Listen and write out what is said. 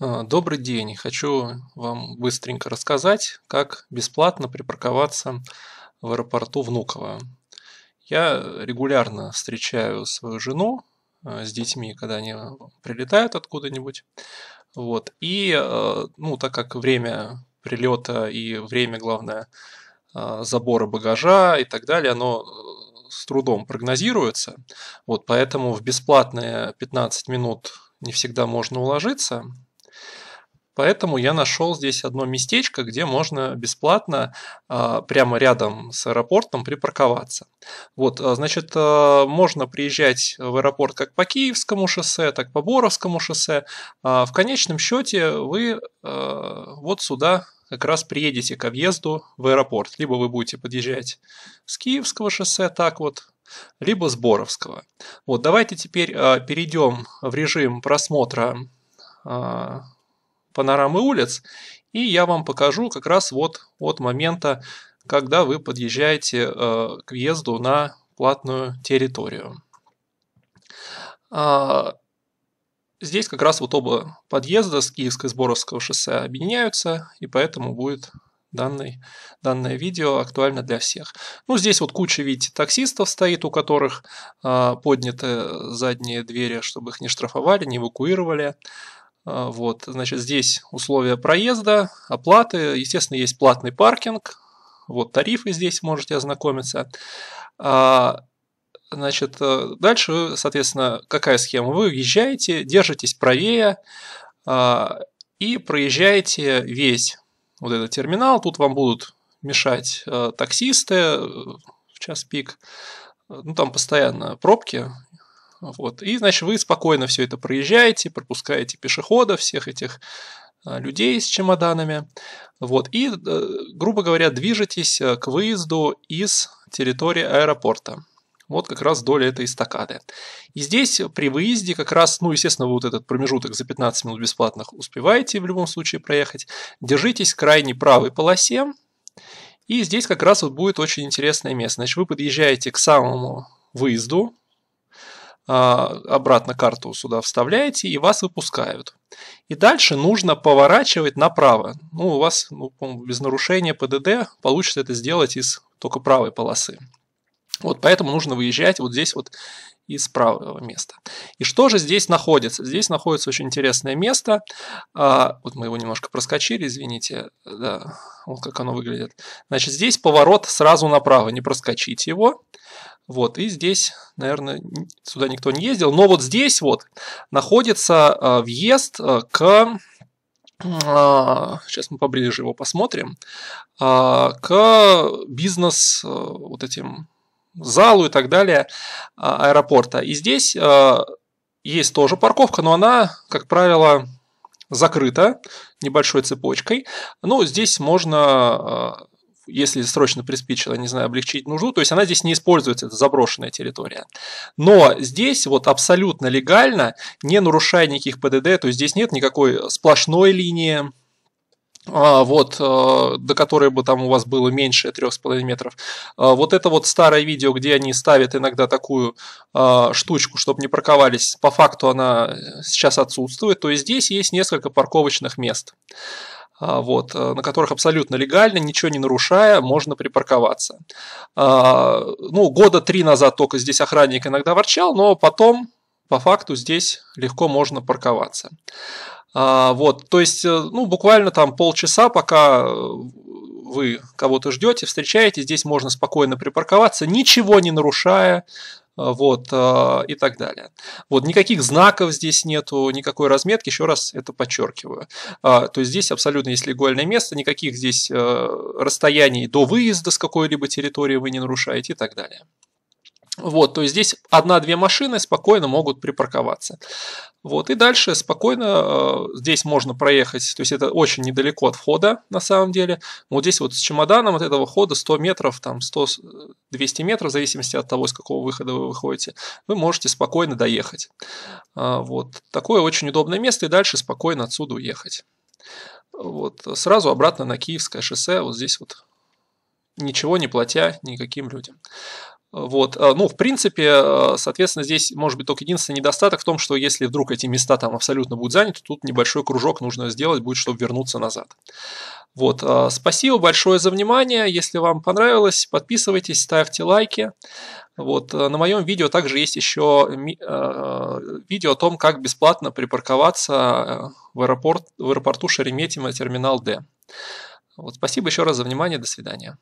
А, Добрый день. Хочу вам быстренько рассказать, как бесплатно припарковаться в аэропорту Внуково. Я регулярно встречаю свою жену а, с детьми, когда они прилетают откуда-нибудь. Вот. И, а, ну, так как время прилета и время, главное, забора багажа и так далее, оно с трудом прогнозируется. Вот, поэтому в бесплатные 15 минут не всегда можно уложиться. Поэтому я нашел здесь одно местечко, где можно бесплатно а, прямо рядом с аэропортом припарковаться. Вот, а, значит, а, можно приезжать в аэропорт как по Киевскому шоссе, так по Боровскому шоссе. В конечном счете вы вот сюда как раз приедете к въезду в аэропорт. Либо вы будете подъезжать с Киевского шоссе, так вот, либо с Боровского. Вот, давайте теперь перейдем в режим просмотра панорамы улиц, и я вам покажу как раз вот от момента, когда вы подъезжаете э, к въезду на платную территорию. А, здесь как раз вот оба подъезда с Киевской Сборовского шоссе объединяются, и поэтому будет данный, данное видео актуально для всех. Ну, здесь вот куча, видите, таксистов стоит, у которых э, подняты задние двери, чтобы их не штрафовали, не эвакуировали. А, вот, значит, здесь условия проезда, оплаты. Естественно, есть платный паркинг. Вот тарифы здесь можете ознакомиться. А, значит, э, дальше, соответственно, какая схема? Вы въезжаете, держитесь правее а, и проезжаете весь вот этот терминал. Тут вам будут мешать э, таксисты э, в час пик. Ну, там постоянно пробки, вот. И, значит, вы спокойно все это проезжаете, пропускаете пешеходов, всех этих а, людей с чемоданами. Вот. И, э, грубо говоря, движетесь э, к выезду из территории аэропорта. Вот как раз доля этой эстакады. И здесь при выезде как раз, ну, естественно, вы вот этот промежуток за 15 минут бесплатных успеваете в любом случае проехать. Держитесь крайней правой полосе. И здесь как раз вот будет очень интересное место. Значит, вы подъезжаете к самому выезду, а, обратно карту сюда вставляете, и вас выпускают. И дальше нужно поворачивать направо. Ну, у вас, ну, без нарушения ПДД получится это сделать из только правой полосы. Вот поэтому нужно выезжать вот здесь вот из правого места. И что же здесь находится? Здесь находится очень интересное место. А, вот мы его немножко проскочили, извините. Да, вот как оно выглядит. Значит, здесь поворот сразу направо, не проскочите его. Вот, и здесь, наверное, сюда никто не ездил, но вот здесь вот находится а, въезд а, к... А, сейчас мы поближе его посмотрим. К бизнес вот этим залу и так далее аэропорта. И здесь есть тоже парковка, но она, как правило, закрыта небольшой цепочкой. Ну, здесь можно если срочно приспичило, не знаю, облегчить нужду, то есть она здесь не используется, это заброшенная территория. Но здесь вот абсолютно легально, не нарушая никаких ПДД, то есть здесь нет никакой сплошной линии, а, вот, э, до которой бы там у вас было меньше 3,5 метров. А, вот это вот старое видео, где они ставят иногда такую а, штучку, чтобы не парковались, по факту она э, сейчас отсутствует. То есть здесь есть несколько парковочных мест. А, вот, э, на которых абсолютно легально, ничего не нарушая, можно припарковаться. А, ну, года три назад только здесь охранник иногда ворчал, но потом, по факту, здесь легко можно парковаться. А, вот, то есть, э, ну, буквально там полчаса, пока э, вы кого-то ждете, встречаете, здесь можно спокойно припарковаться, ничего не нарушая, а, вот, а, и так далее. Вот, никаких знаков здесь нету, никакой разметки, еще раз это подчеркиваю. А, то есть здесь абсолютно есть легальное место, никаких здесь расстояний до выезда с какой-либо территории вы не нарушаете и так далее. Вот, то есть здесь одна-две машины спокойно могут припарковаться. Вот, и дальше спокойно э, здесь можно проехать, то есть это очень недалеко от входа на самом деле. Вот здесь вот с чемоданом от этого входа 100 метров, там 100-200 метров, в зависимости от того, с какого выхода вы выходите, вы можете спокойно доехать. Э, вот, такое очень удобное место и дальше спокойно отсюда уехать. Вот, сразу обратно на Киевское шоссе, вот здесь вот, ничего не платя никаким людям. Вот. Э, ну, в принципе, э, соответственно, здесь может быть только единственный недостаток в том, что если вдруг эти места там абсолютно будут заняты, тут небольшой кружок нужно сделать будет, чтобы вернуться назад. Вот. Э, спасибо большое за внимание. Если вам понравилось, подписывайтесь, ставьте лайки. Вот. На моем видео также есть еще видео о том, как бесплатно припарковаться в, аэропорт, в аэропорту Шереметьево, терминал Д. Вот. Спасибо еще раз за внимание. До свидания.